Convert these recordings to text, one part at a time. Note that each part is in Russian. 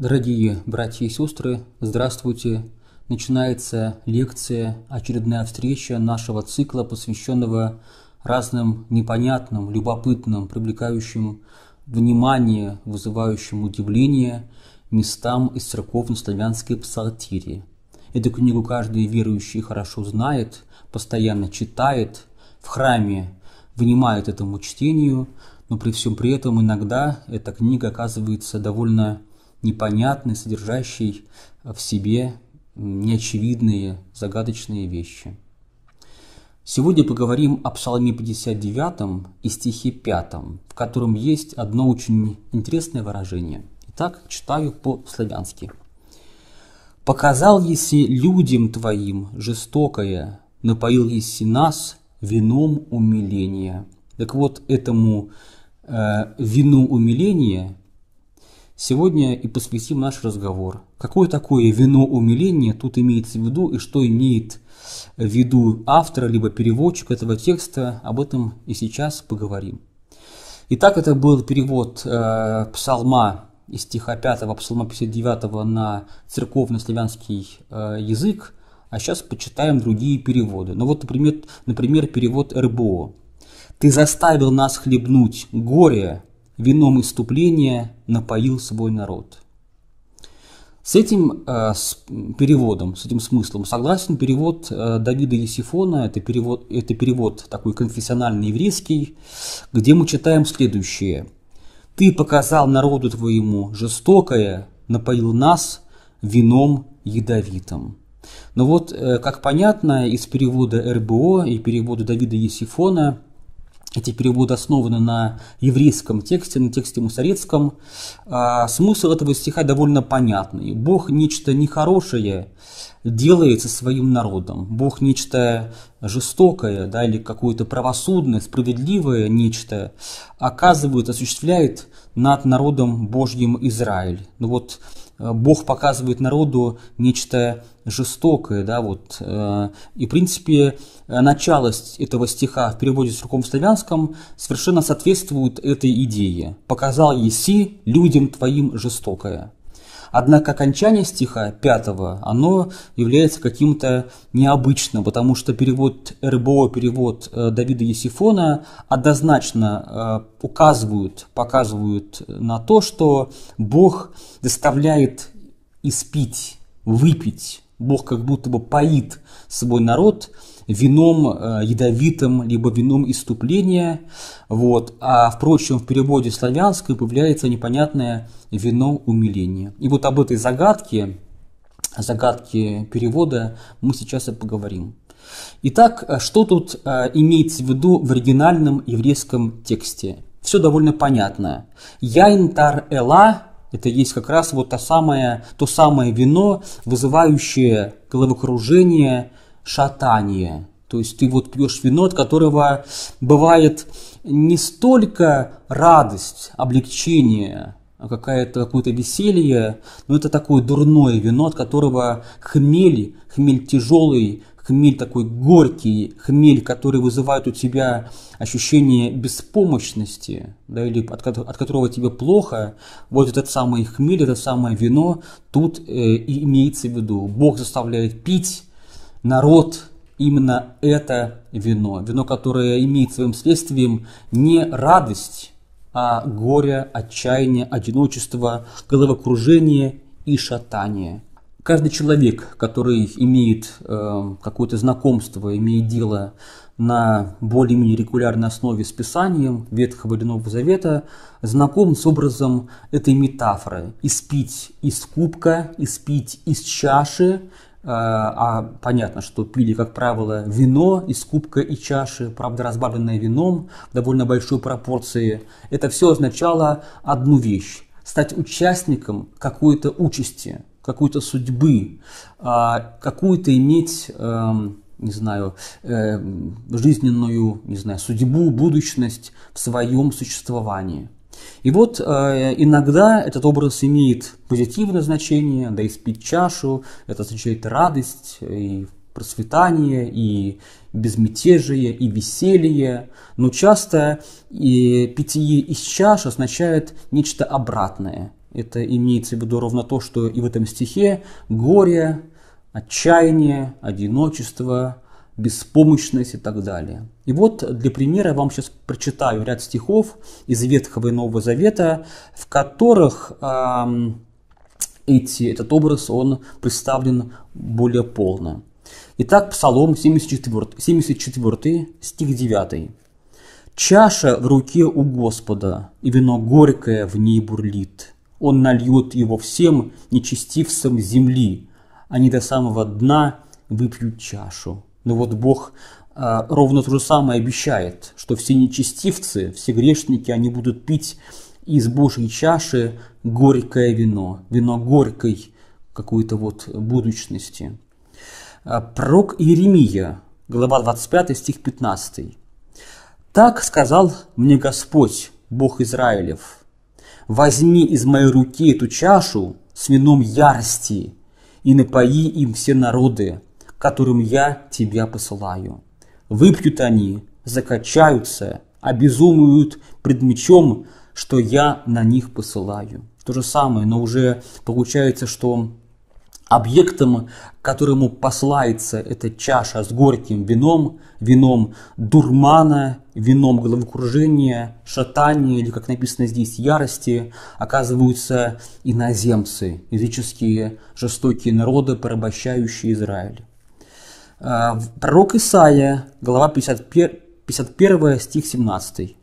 Дорогие братья и сестры, здравствуйте! Начинается лекция, очередная встреча нашего цикла, посвященного разным непонятным, любопытным, привлекающим внимание, вызывающим удивление местам из церковно-славянской псалтири. Эту книгу каждый верующий хорошо знает, постоянно читает, в храме внимает этому чтению, но при всем при этом иногда эта книга оказывается довольно непонятный, содержащий в себе неочевидные, загадочные вещи. Сегодня поговорим о Псалме 59 и стихе 5, в котором есть одно очень интересное выражение. Итак, читаю по-славянски. «Показал еси людям твоим жестокое, напоил еси нас вином умиления». Так вот, этому э, вину умиления Сегодня и посвятим наш разговор. Какое такое вино умиления тут имеется в виду и что имеет в виду автор либо переводчик этого текста, об этом и сейчас поговорим. Итак, это был перевод э, псалма из стиха 5, псалма 59 на церковно-славянский э, язык, а сейчас почитаем другие переводы. Ну вот, например, например, перевод РБО. «Ты заставил нас хлебнуть горе, вином иступления напоил свой народ. С этим э, с переводом, с этим смыслом согласен перевод э, Давида Есифона, это перевод, это перевод такой конфессиональный еврейский, где мы читаем следующее. «Ты показал народу твоему жестокое, напоил нас вином ядовитым». Но ну вот, э, как понятно, из перевода РБО и перевода Давида Есифона – эти переводы основаны на еврейском тексте, на тексте мусорецком. А, смысл этого стиха довольно понятный. Бог нечто нехорошее делает со своим народом. Бог нечто жестокое, да, или какое-то правосудное, справедливое нечто оказывает, осуществляет над народом Божьим Израиль. Ну вот Э, Бог показывает народу нечто жестокое, да, вот. Э, и, в принципе, э, начало этого стиха в переводе с руком славянском совершенно соответствует этой идее. «Показал Еси людям твоим жестокое». Однако окончание стиха 5 оно является каким-то необычным, потому что перевод РБО, перевод э, Давида Есифона однозначно э, указывают, показывают на то, что Бог заставляет испить, выпить Бог как будто бы поит свой народ вином э, ядовитым, либо вином иступления, вот. а, впрочем, в переводе славянском появляется непонятное вино умиления. И вот об этой загадке, загадке перевода мы сейчас и поговорим. Итак, э, что тут э, имеется в виду в оригинальном еврейском тексте? Все довольно понятно. Яинтар Эла это есть как раз вот то самое, то самое вино, вызывающее головокружение, шатание. То есть ты вот пьешь вино, от которого бывает не столько радость, облегчение, а какое-то какое-то веселье, но это такое дурное вино, от которого хмель, хмель тяжелый, хмель такой горький, хмель, который вызывает у тебя ощущение беспомощности, да, или от, от которого тебе плохо, вот этот самый хмель, это самое вино тут э, и имеется в виду. Бог заставляет пить народ именно это вино, вино, которое имеет своим следствием не радость, а горе, отчаяние, одиночество, головокружение и шатание – Каждый человек, который имеет э, какое-то знакомство, имеет дело на более-менее регулярной основе с Писанием Ветхого или Нового Завета, знаком с образом этой метафоры «испить из кубка», «испить из чаши», э, а понятно, что пили, как правило, вино из кубка и чаши, правда, разбавленное вином в довольно большой пропорции. Это все означало одну вещь – стать участником какой-то участи, какой-то судьбы, а какую-то иметь, эм, не знаю, э, жизненную, не знаю, судьбу, будущность в своем существовании. И вот э, иногда этот образ имеет позитивное значение, да и спить чашу, это означает радость и процветание, и безмятежие, и веселье, но часто и питье из чаш означает нечто обратное – это имеется в виду ровно то, что и в этом стихе горе, отчаяние, одиночество, беспомощность и так далее. И вот для примера я вам сейчас прочитаю ряд стихов из Ветхого и Нового Завета, в которых эм, эти, этот образ он представлен более полно. Итак, Псалом 74, 74 стих 9. «Чаша в руке у Господа, и вино горькое в ней бурлит. Он нальет его всем нечестивцам земли. Они до самого дна выпьют чашу. Но вот Бог э, ровно то же самое обещает, что все нечестивцы, все грешники, они будут пить из Божьей чаши горькое вино, вино горькой какой-то вот будущности. А, пророк Иеремия, глава 25, стих 15. «Так сказал мне Господь, Бог Израилев, возьми из моей руки эту чашу с вином ярости и напои им все народы, которым я тебя посылаю. Выпьют они, закачаются, обезумуют пред мечом, что я на них посылаю. То же самое, но уже получается, что Объектом, которому послается эта чаша с горьким вином, вином дурмана, вином головокружения, шатания или, как написано здесь, ярости, оказываются иноземцы, языческие жестокие народы, порабощающие Израиль. А, пророк Исаия, глава 51, 51 стих 17.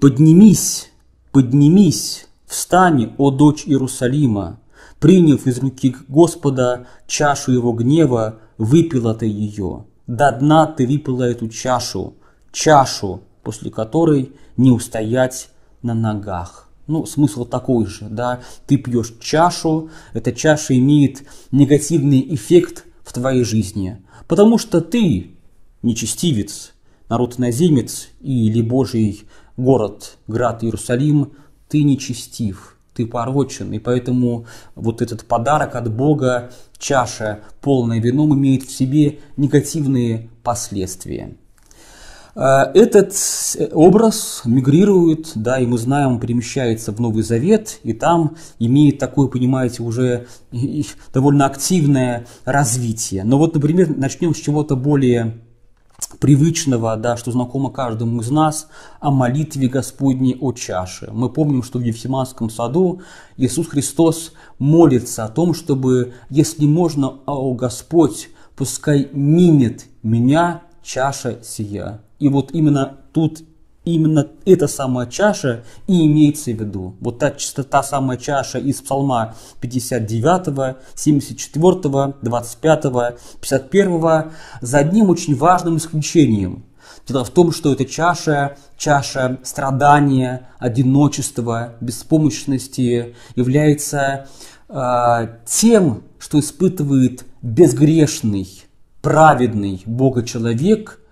«Поднимись, поднимись, встань, о дочь Иерусалима, приняв из руки Господа чашу его гнева, выпила ты ее. До дна ты выпила эту чашу, чашу, после которой не устоять на ногах. Ну, смысл такой же, да, ты пьешь чашу, эта чаша имеет негативный эффект в твоей жизни, потому что ты нечестивец, народ наземец или Божий город, град Иерусалим, ты нечестив, ты порочен. И поэтому вот этот подарок от Бога, чаша полная вином, имеет в себе негативные последствия. Э, этот э, образ мигрирует, да, и мы знаем, он перемещается в Новый Завет, и там имеет такое, понимаете, уже довольно активное развитие. Но вот, например, начнем с чего-то более привычного, да, что знакомо каждому из нас, о молитве Господней о чаше. Мы помним, что в Евсиманском саду Иисус Христос молится о том, чтобы, если можно, о Господь, пускай минет меня чаша сия. И вот именно тут именно эта самая чаша и имеется в виду. Вот та, та самая чаша из Псалма 59, 74, 25, 51, за одним очень важным исключением. Дело в том, что эта чаша, чаша страдания, одиночества, беспомощности является э, тем, что испытывает безгрешный, праведный Бога человек –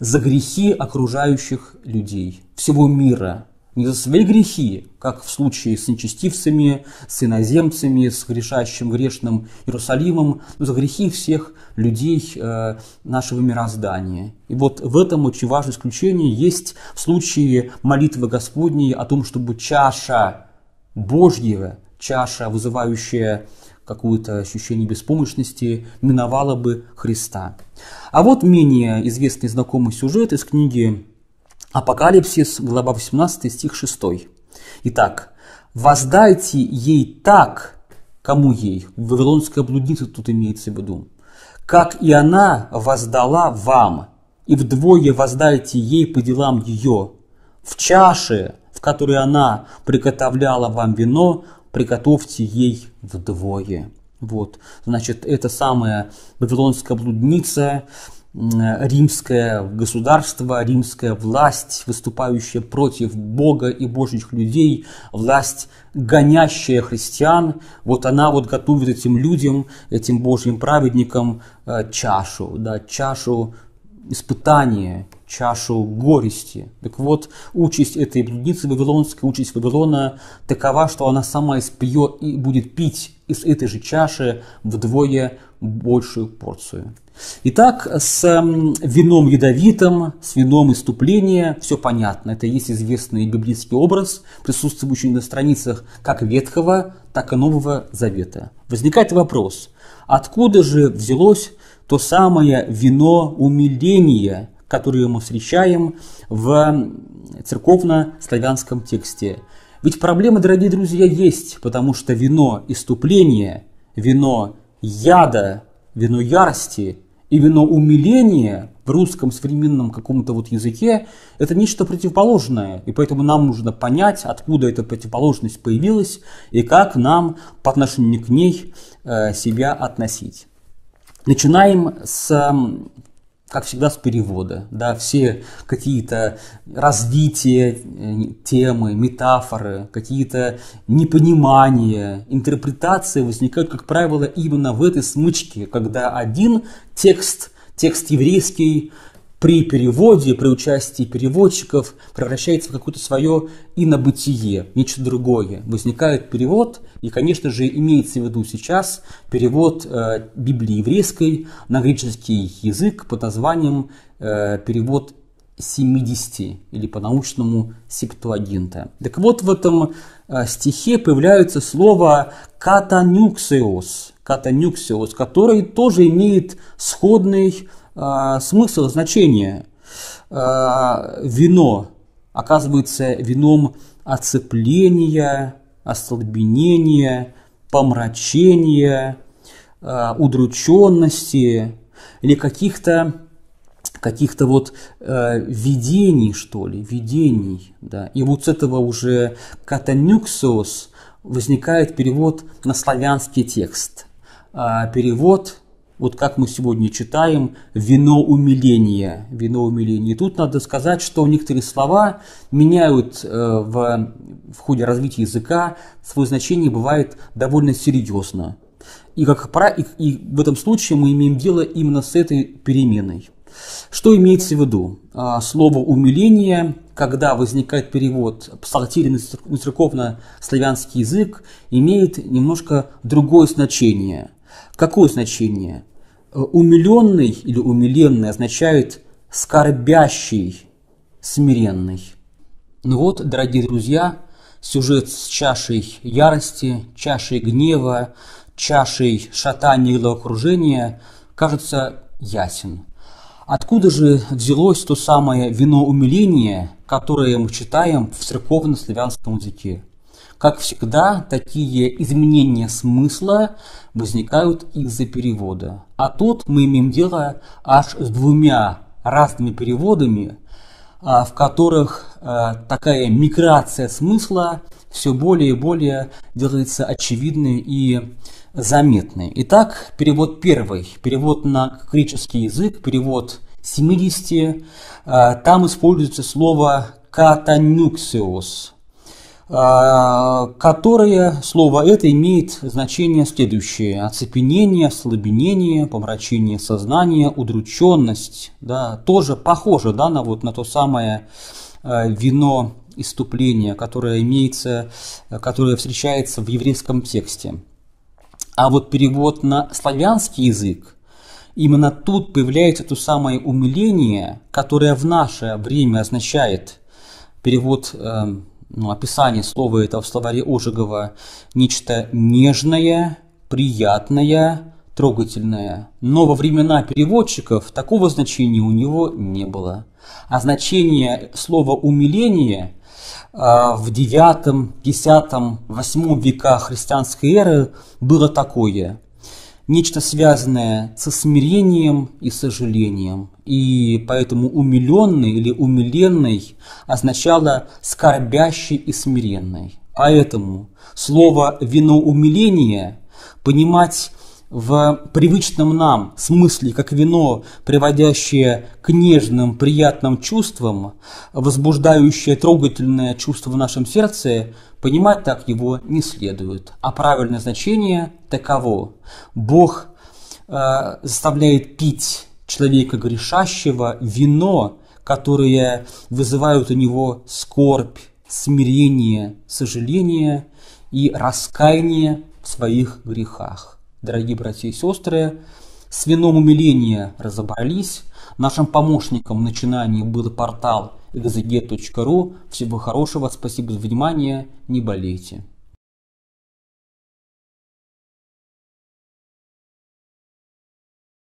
за грехи окружающих людей, всего мира, не за свои грехи, как в случае с нечестивцами, с иноземцами, с грешащим грешным Иерусалимом, но за грехи всех людей э, нашего мироздания. И вот в этом очень важное исключение есть в случае молитвы Господней о том, чтобы чаша Божьего, чаша, вызывающая какое-то ощущение беспомощности, миновало бы Христа. А вот менее известный знакомый сюжет из книги «Апокалипсис», глава 18, стих 6. Итак, «Воздайте ей так, кому ей?» Вавилонская блудница тут имеется в виду. «Как и она воздала вам, и вдвое воздайте ей по делам ее. В чаше, в которой она приготовляла вам вино, приготовьте ей вдвое. Вот, значит, это самая вавилонская блудница, римское государство, римская власть, выступающая против Бога и божьих людей, власть, гонящая христиан, вот она вот готовит этим людям, этим божьим праведникам э, чашу, да, чашу испытание, чашу горести. Так вот, участь этой блудницы вавилонской, участь Вавилона такова, что она сама испьет и будет пить из этой же чаши вдвое большую порцию. Итак, с эм, вином ядовитым, с вином иступления все понятно. Это есть известный библейский образ, присутствующий на страницах как Ветхого, так и Нового Завета. Возникает вопрос, откуда же взялось то самое вино умиления, которое мы встречаем в церковно-славянском тексте. Ведь проблемы, дорогие друзья, есть, потому что вино иступления, вино яда, вино ярости и вино умиления в русском современном каком-то вот языке – это нечто противоположное, и поэтому нам нужно понять, откуда эта противоположность появилась и как нам по отношению к ней э, себя относить. Начинаем с как всегда, с перевода. Да, все какие-то развития темы, метафоры, какие-то непонимания, интерпретации возникают, как правило, именно в этой смычке, когда один текст, текст еврейский, при переводе, при участии переводчиков превращается в какое-то свое инобытие, нечто другое. Возникает перевод, и, конечно же, имеется в виду сейчас перевод э, Библии еврейской на греческий язык под названием э, перевод 70 или по-научному септуагинта. Так вот, в этом э, стихе появляется слово «катанюксиос», «катанюксиос», который тоже имеет сходный а, смысл, значение. А, вино оказывается вином оцепления, остолбенения, помрачения, а, удрученности или каких-то каких-то вот э, видений, что ли, видений, да. И вот с этого уже катанюксиос возникает перевод на славянский текст. Э, перевод вот как мы сегодня читаем, вино умиления. Вино умиления. И тут надо сказать, что некоторые слова меняют э, в, в ходе развития языка свое значение бывает довольно серьезно. И, как, и, и в этом случае мы имеем дело именно с этой переменой. Что имеется в виду? А, слово «умиление», когда возникает перевод псалтири на церковно-славянский язык, имеет немножко другое значение. Какое значение? умиленный или умиленный означает скорбящий, смиренный. Ну вот, дорогие друзья, сюжет с чашей ярости, чашей гнева, чашей шатания или окружения кажется ясен. Откуда же взялось то самое вино умиления, которое мы читаем в церковно-славянском языке? Как всегда, такие изменения смысла возникают из-за перевода. А тут мы имеем дело аж с двумя разными переводами, а, в которых а, такая миграция смысла все более и более делается очевидной и заметной. Итак, перевод первый, перевод на греческий язык, перевод 70, а, там используется слово «катанюксиус», а, которое слово это имеет значение следующее. Оцепенение, ослабенение, помрачение сознания, удрученность. Да, тоже похоже да, на, вот, на то самое э, вино иступления, которое имеется, которое встречается в еврейском тексте. А вот перевод на славянский язык, именно тут появляется то самое умиление, которое в наше время означает перевод э, ну, описание слова это в словаре Ожегова нечто нежное, приятное, трогательное. Но во времена переводчиков такого значения у него не было. А значение слова «умиление» а, в IX, X, VIII веках христианской эры было такое – нечто связанное со смирением и сожалением. И поэтому умиленный или умиленный означало скорбящий и смиренный. Поэтому слово вино умиления понимать в привычном нам смысле, как вино, приводящее к нежным, приятным чувствам, возбуждающее трогательное чувство в нашем сердце, Понимать так его не следует, а правильное значение таково. Бог э, заставляет пить человека грешащего вино, которое вызывает у него скорбь, смирение, сожаление и раскаяние в своих грехах. Дорогие братья и сестры, с вином умиления разобрались. Нашим помощником в начинании был портал egz.ru. Всего хорошего, спасибо за внимание, не болейте.